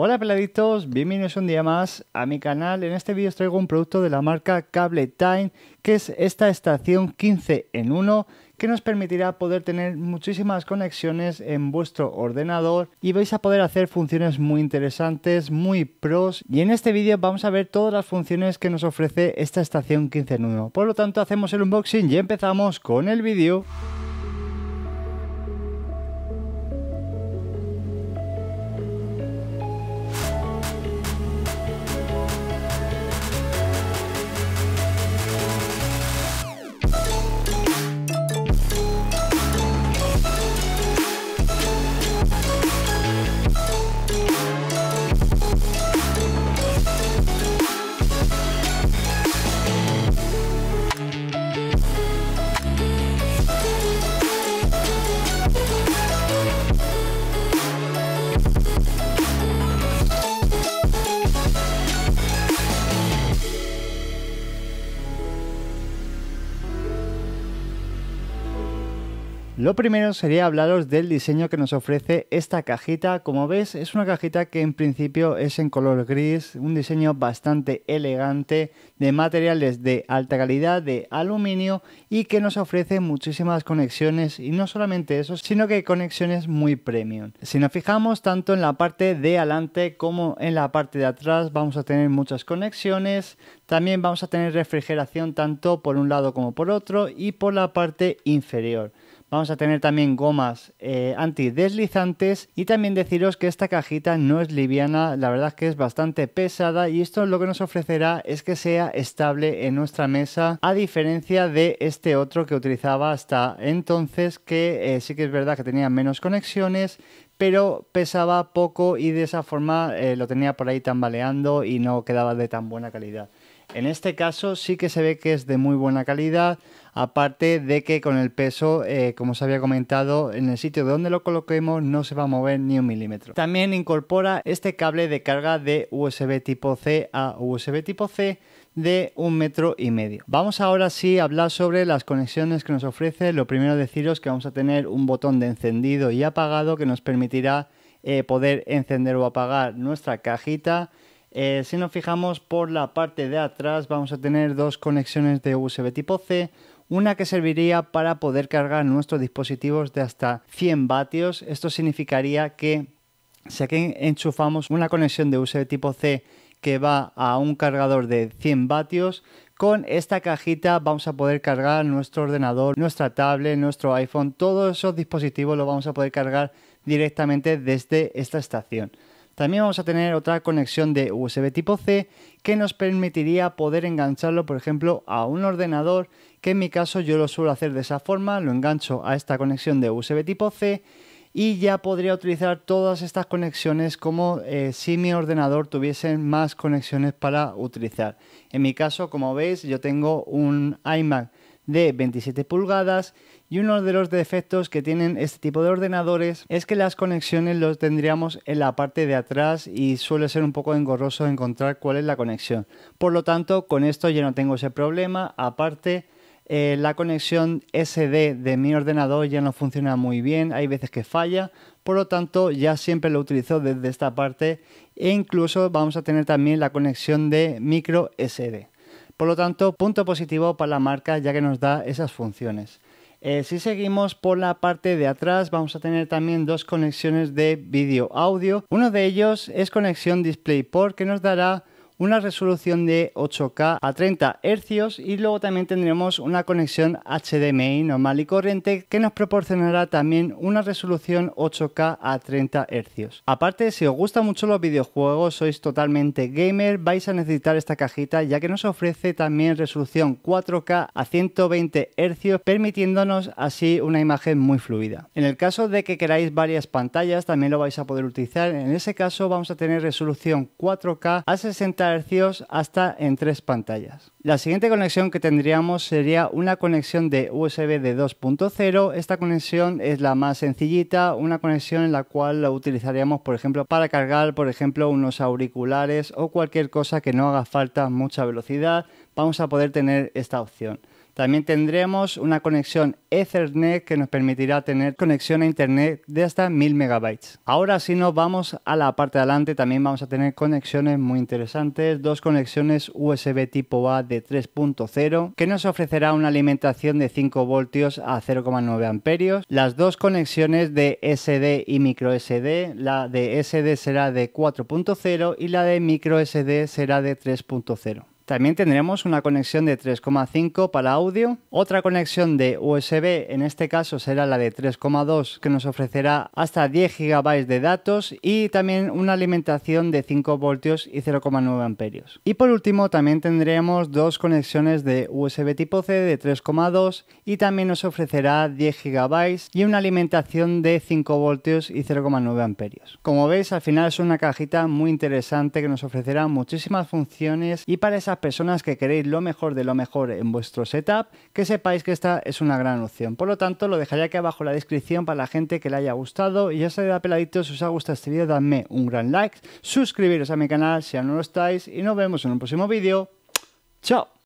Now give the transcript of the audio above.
Hola peladitos, bienvenidos un día más a mi canal. En este vídeo os traigo un producto de la marca Cable Time, que es esta estación 15 en 1 que nos permitirá poder tener muchísimas conexiones en vuestro ordenador y vais a poder hacer funciones muy interesantes, muy pros y en este vídeo vamos a ver todas las funciones que nos ofrece esta estación 15 en 1. Por lo tanto hacemos el unboxing y empezamos con el vídeo. Lo primero sería hablaros del diseño que nos ofrece esta cajita. Como ves, es una cajita que en principio es en color gris, un diseño bastante elegante, de materiales de alta calidad, de aluminio y que nos ofrece muchísimas conexiones y no solamente eso, sino que conexiones muy premium. Si nos fijamos tanto en la parte de adelante como en la parte de atrás, vamos a tener muchas conexiones, también vamos a tener refrigeración tanto por un lado como por otro y por la parte inferior. Vamos a tener también gomas eh, antideslizantes y también deciros que esta cajita no es liviana, la verdad es que es bastante pesada y esto lo que nos ofrecerá es que sea estable en nuestra mesa a diferencia de este otro que utilizaba hasta entonces que eh, sí que es verdad que tenía menos conexiones pero pesaba poco y de esa forma eh, lo tenía por ahí tambaleando y no quedaba de tan buena calidad. En este caso sí que se ve que es de muy buena calidad, aparte de que con el peso, eh, como os había comentado, en el sitio donde lo coloquemos no se va a mover ni un milímetro. También incorpora este cable de carga de USB tipo C a USB tipo C de un metro y medio. Vamos ahora sí a hablar sobre las conexiones que nos ofrece. Lo primero deciros que vamos a tener un botón de encendido y apagado que nos permitirá eh, poder encender o apagar nuestra cajita eh, si nos fijamos por la parte de atrás vamos a tener dos conexiones de USB tipo C, una que serviría para poder cargar nuestros dispositivos de hasta 100 vatios. Esto significaría que si aquí enchufamos una conexión de USB tipo C que va a un cargador de 100 vatios, con esta cajita vamos a poder cargar nuestro ordenador, nuestra tablet, nuestro iPhone, todos esos dispositivos los vamos a poder cargar directamente desde esta estación. También vamos a tener otra conexión de USB tipo C que nos permitiría poder engancharlo, por ejemplo, a un ordenador, que en mi caso yo lo suelo hacer de esa forma, lo engancho a esta conexión de USB tipo C y ya podría utilizar todas estas conexiones como eh, si mi ordenador tuviese más conexiones para utilizar. En mi caso, como veis, yo tengo un iMac de 27 pulgadas y uno de los defectos que tienen este tipo de ordenadores es que las conexiones los tendríamos en la parte de atrás y suele ser un poco engorroso encontrar cuál es la conexión. Por lo tanto, con esto ya no tengo ese problema. Aparte, eh, la conexión SD de mi ordenador ya no funciona muy bien, hay veces que falla, por lo tanto ya siempre lo utilizo desde esta parte e incluso vamos a tener también la conexión de micro SD. Por lo tanto, punto positivo para la marca ya que nos da esas funciones. Eh, si seguimos por la parte de atrás vamos a tener también dos conexiones de video audio. Uno de ellos es conexión DisplayPort que nos dará una resolución de 8K a 30 Hz y luego también tendremos una conexión HDMI normal y corriente que nos proporcionará también una resolución 8K a 30 Hz. Aparte, si os gustan mucho los videojuegos, sois totalmente gamer, vais a necesitar esta cajita ya que nos ofrece también resolución 4K a 120 Hz, permitiéndonos así una imagen muy fluida. En el caso de que queráis varias pantallas, también lo vais a poder utilizar. En ese caso vamos a tener resolución 4K a 60 hasta en tres pantallas. La siguiente conexión que tendríamos sería una conexión de USB de 2.0. Esta conexión es la más sencillita, una conexión en la cual la utilizaríamos, por ejemplo, para cargar, por ejemplo, unos auriculares o cualquier cosa que no haga falta mucha velocidad. Vamos a poder tener esta opción. También tendremos una conexión Ethernet que nos permitirá tener conexión a Internet de hasta 1000 megabytes. Ahora si nos vamos a la parte de adelante, también vamos a tener conexiones muy interesantes, dos conexiones USB tipo A de 3.0 que nos ofrecerá una alimentación de 5 voltios a 0,9 amperios, las dos conexiones de SD y micro SD, la de SD será de 4.0 y la de micro SD será de 3.0. También tendremos una conexión de 3,5 para audio, otra conexión de USB, en este caso será la de 3,2 que nos ofrecerá hasta 10 GB de datos y también una alimentación de 5 voltios y 0,9 amperios. Y por último también tendremos dos conexiones de USB tipo C de 3,2 y también nos ofrecerá 10 GB y una alimentación de 5 voltios y 0,9 amperios. Como veis al final es una cajita muy interesante que nos ofrecerá muchísimas funciones y para esas personas que queréis lo mejor de lo mejor en vuestro setup, que sepáis que esta es una gran opción. Por lo tanto, lo dejaré aquí abajo en la descripción para la gente que le haya gustado. Y ya sabéis, peladitos, si os ha gustado este vídeo, dadme un gran like, suscribiros a mi canal si aún no lo estáis y nos vemos en un próximo vídeo. ¡Chao!